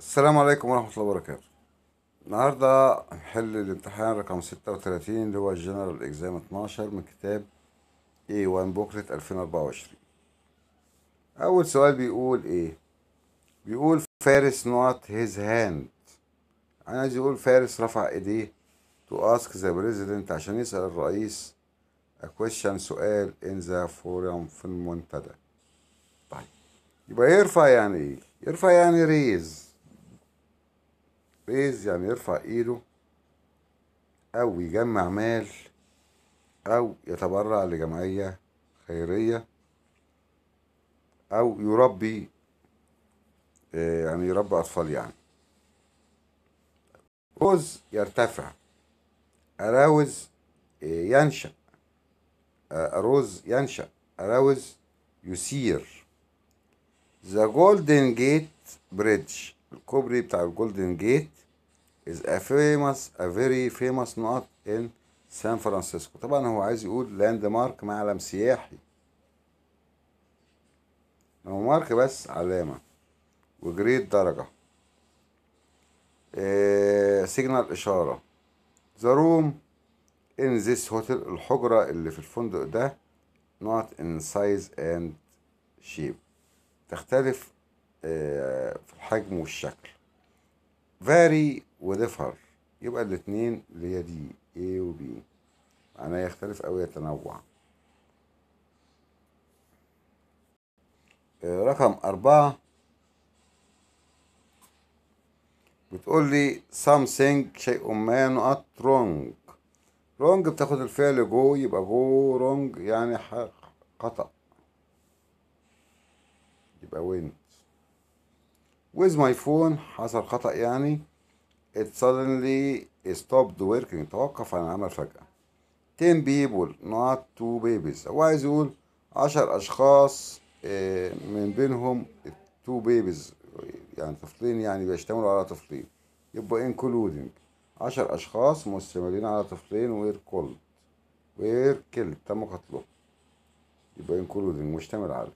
السلام عليكم ورحمة الله وبركاته النهاردة هنحل الامتحان رقم ستة وتلاتين اللي هو الجنرال اكزام اتناشر من كتاب اي وان بوكلت الفين اربعة وعشرين أول سؤال بيقول ايه بيقول فارس نوت هيز هاند عايز يقول فارس رفع ايديه تو اسك ذا بريزيدنت عشان يسأل الرئيس a سؤال ان ذا فورم في المنتدى طيب يبقى يرفع يعني ايه يرفع يعني ريز ريز يعني يرفع ايده او يجمع مال او يتبرع لجمعية خيرية او يربي آه، يعني يربي اطفال يعني روز يرتفع اراوز آه، ينشأ آه، أروز ينشأ أراوز يسير ذا جولدن جيت بريدج الكوبري بتاع الجولدن جيت is a famous a very famous knot in San Francisco طبعا هو عايز يقول لاند مارك معلم سياحي هو مارك بس علامة وجريد درجة سيجنال آه، إشارة the room in this hotel الحجرة اللي في الفندق ده not in size and shape تختلف آه، في الحجم والشكل very وضيفها يبقى الاتنين اللي هي دي A و B معناه يختلف أو يتنوع آه، رقم أربعة بتقول لي something شيء ما نقط wrong wrong بتاخد الفعل go يبقى go wrong يعني خطأ يبقى went with my phone حصل خطأ يعني it suddenly stopped working توقف عن العمل فجأة 10 people not two babies هو عايز يقول 10 أشخاص آه، من بينهم two babies يعني طفلين يعني بيشتملوا على طفلين يبقى including 10 أشخاص مستمرين على طفلين وير killed وير killed تم قتلهم يبقى including مشتمل على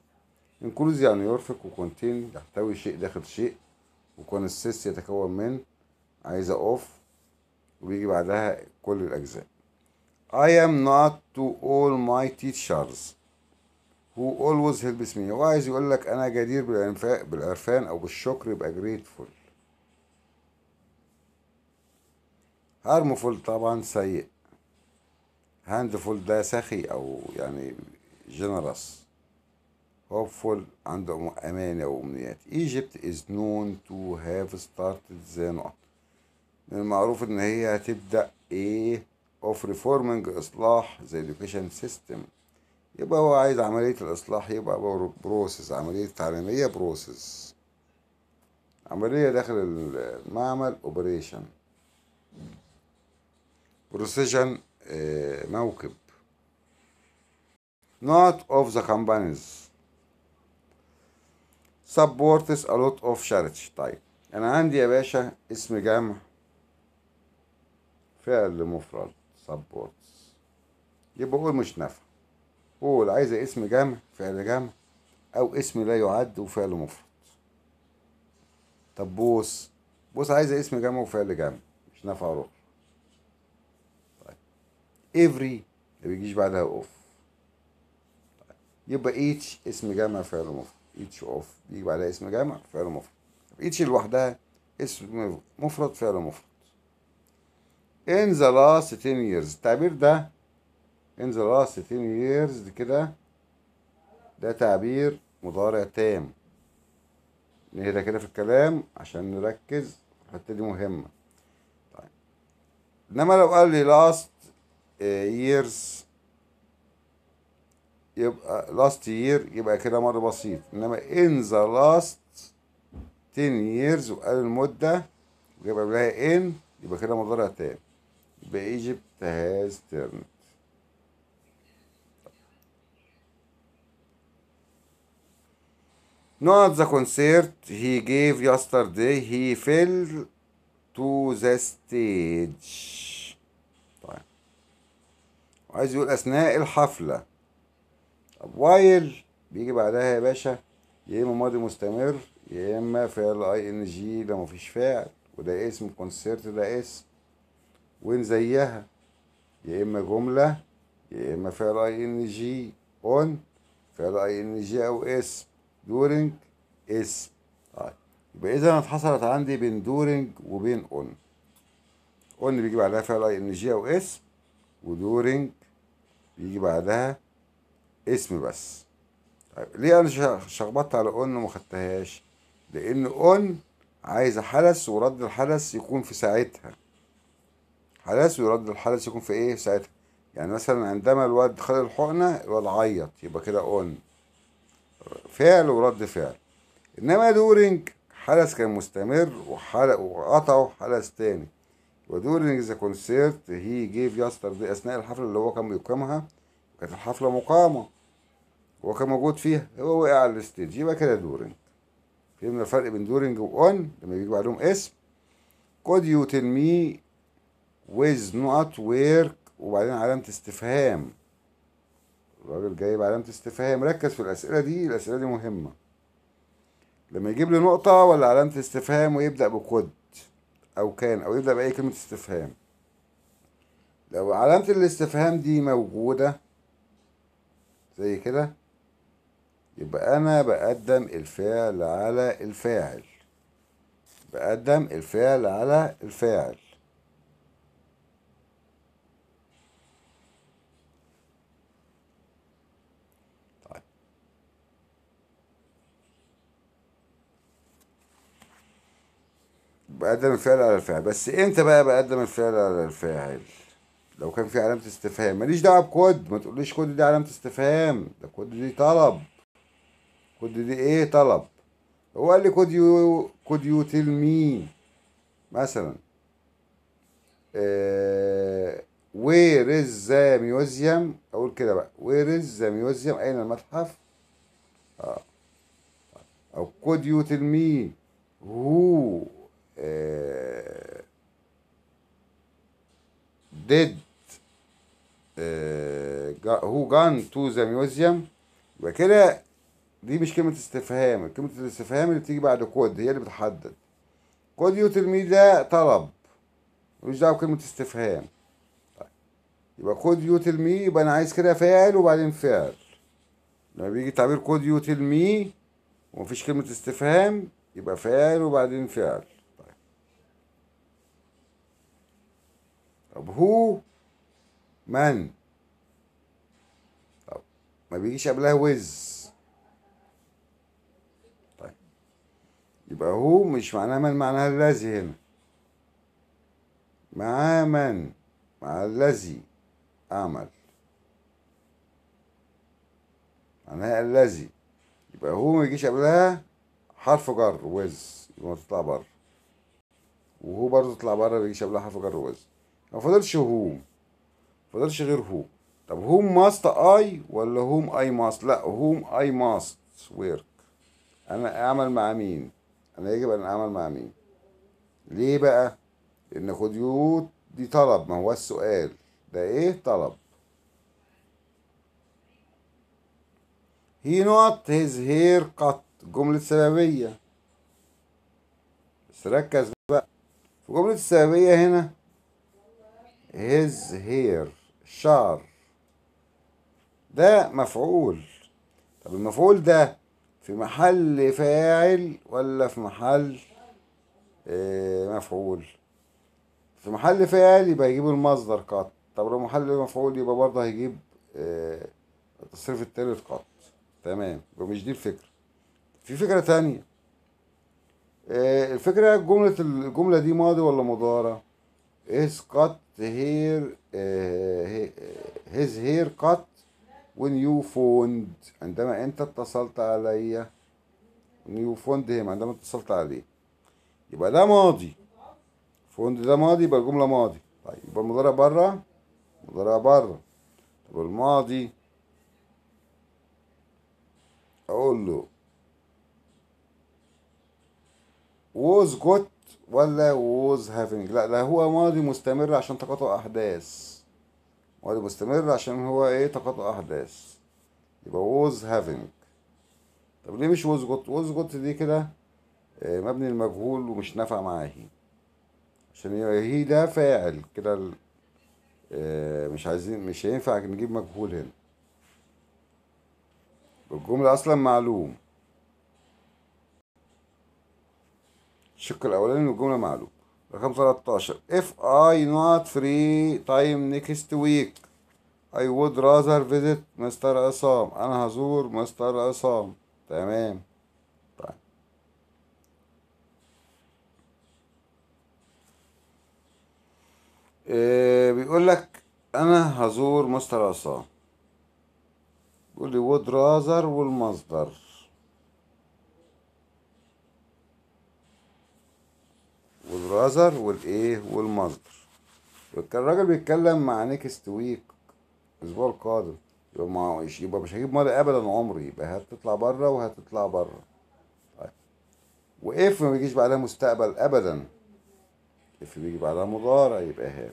includes يعني يرفق وcontain يحتوي شيء داخل شيء وكونسيست يتكون من عايزه اوف ويجي بعدها كل الاجزاء I am not to all my teachers who always helps me هو عايز يقول لك انا جدير بالعرفان او بالشكر يبقى grateful هارمفول طبعا سيء هاندفول ده سخي او يعني generous hopeful عنده امانه وامنيات Egypt is known to have started the من المعروف ان هي هتبدا ايه اوف ريفورمنج اصلاح زي education سيستم يبقى هو عايز عمليه الاصلاح يبقى بروسيس عمليه تعليميه بروسيس عمليه داخل المعمل اوبريشن آه، بروسيجن موكب not of the companies supports a lot of charity طيب انا عندي يا باشا اسم جامع فعل مفرد سبورتس يبقى قول مش نافع قول عايزة اسم جمع فعل جمع أو اسم لا يعد وفعل مفرد طب بوس بوس عايزة اسم جمع وفعل جمع مش نافع روح طيب افري ما بيجيش بعدها اوف طيب. يبقى ايتش اسم جمع فعل مفرد ايتش اوف بيجي بعدها اسم جمع فعل مفرد ايتش لوحدها اسم مفرد فعل مفرد in the last 10 years التعبير ده in the last 10 years كده ده تعبير مضارع تام نهدى كده في الكلام عشان نركز الحتة دي مهمة طيب إنما لو قال لي last آه، years يبقى last year يبقى كده مرة بسيط إنما in the last 10 years وقال المدة يبقى قبلها in يبقى كده مضارع تام Egypt has turned. Not the concert he gave yesterday. He fell to the stage. طيب. عايز يقول أثناء الحفلة. طب while بيجي بعدها يا باشا يا إما ماضي مستمر يا إما فعل أي إن جي ده مفيش فعل وده اسم كونسيرت ده اسم وين زيها يا اما جمله يا اما فعل اي ان جي اون فعل اي ان جي او اسم دورنج اسم طيب يبقى اذا اتحصلت عندي بين دورنج وبين اون اون بيجي بعدها فعل اي ان جي او اسم ودورنج بيجي بعدها اسم بس طيب ليه انا شخبطت على اون وما خدتهاش لان اون عايزه حدث ورد الحدث يكون في ساعتها حدث ويرد الحدث يكون في ايه ساعتها يعني مثلا عندما الواد خد الحقنه الواد عيط يبقى كده اون فعل ورد فعل انما دورنج حدث كان مستمر وقطعه حدث تاني ودورنج ذا كونسيرت هي جيف ياستر دي اثناء الحفله اللي هو كان بيقيمها كانت الحفله مقامه هو كان موجود فيها هو وقع على الستيج يبقى كده دورنج فهمنا الفرق بين دورنج واون لما بيجي بعدهم اسم could you tell me with not work وبعدين علامة استفهام الراجل جايب علامة استفهام ركز في الأسئلة دي الأسئلة دي مهمة لما يجيب لي نقطة ولا علامة استفهام ويبدأ بكود أو كان أو يبدأ بأي كلمة استفهام لو علامة الاستفهام دي موجودة زي كده يبقى أنا بقدم الفعل على الفاعل بقدم الفعل على الفاعل بقدم الفعل على الفاعل بس امتى بقى بقدم الفعل على الفاعل لو كان في علامه استفهام ماليش دعوه بكود ما تقوليش كود دي علامه استفهام ده كود دي طلب كود دي ايه طلب هو قال لي كود يو كود يو تيل مي مثلا وير از ذا ميوزيوم اقول كده بقى وير از ذا ميوزيوم اين المتحف اه او كود يو تيل مي هو did آه، هو جان تو ذا ميوزيوم يبقى كده دي مش كلمة استفهام كلمة الاستفهام اللي بتيجي بعد كود هي اللي بتحدد كود يو مي ده طلب ملوش دعوة بكلمة استفهام يبقى كود يو مي يبقى أنا عايز كده فاعل وبعدين فعل لما بيجي تعبير كود يو مي ومفيش كلمة استفهام يبقى فاعل وبعدين فعل طب هو من طب ما بيجيش قبلها ويز طيب يبقى هو مش معناها من معناها الذي هنا مع من مع الذي أعمل معناها الذي يبقى هو ما يجيش قبلها حرف جر وز يبقى تطلع بره وهو برضه تطلع بره ما بيجيش قبلها حرف جر وز ما فضلش هو ما فضلش غير هو طب هوم ماست اي ولا هوم اي ماست لا هوم اي ماست ويرك انا اعمل مع مين انا يجب ان اعمل مع مين ليه بقى لان خديوت دي طلب ما هو السؤال ده ايه طلب he not his hair cut جملة سببية بس ركز بقى في جملة السببية هنا his hair شعر ده مفعول طب المفعول ده في محل فاعل ولا في محل آه، مفعول في محل فاعل يبقى هيجيب المصدر قط طب لو محل مفعول يبقى برضه هيجيب التصريف آه، التالت قط تمام يبقى مش دي الفكرة في فكرة تانية آه، الفكرة جملة الجملة دي ماضي ولا مضارع؟ is قط hair, uh, his hair cut when you phoned عندما انت اتصلت عليا when you phoned him عندما اتصلت عليه يبقى ده ماضي فوند ده ماضي يبقى الجملة ماضي طيب يبقى المضارع بره المضارع بره طب الماضي اقول له was got ولا ووز هافينج لا ده هو ماضي مستمر عشان تقاطع احداث ماضي مستمر عشان هو ايه تقاطع احداث يبقى ووز هافينج طب ليه مش ووز جوت ووز جوت دي كده آه، مبني المجهول ومش نافع معاه عشان هي ده فاعل كده آه، مش عايزين مش هينفع نجيب مجهول هنا الجملة أصلا معلوم الشق الأولاني الجمله معلوم رقم 13 if I not free time next week I would rather visit مستر عصام أنا هزور مستر عصام تمام طيب آه، بيقول لك أنا هزور مستر عصام بيقول لي would rather والمصدر الاذر والايه والمصدر الراجل بيتكلم مع نيكست ويك الاسبوع القادم يبقى ما يبقى مش هجيب مره ابدا عمري يبقى هتطلع بره وهتطلع بره طيب واف ما بيجيش بعدها مستقبل ابدا اف بيجي بعدها مضارع يبقى هاف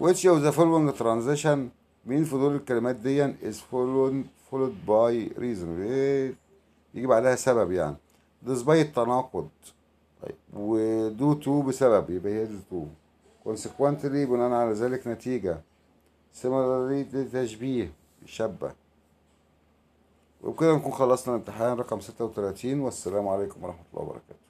which of the following transition مين في دول الكلمات دي is followed followed by reason إيه؟ يجي بعدها سبب يعني despite التناقض طيب ودو تو بسبب يبقى هي دو تو consequently بناء على ذلك نتيجة similarly تشبيه شبه وبكده نكون خلصنا الامتحان رقم ستة وتلاتين والسلام عليكم ورحمة الله وبركاته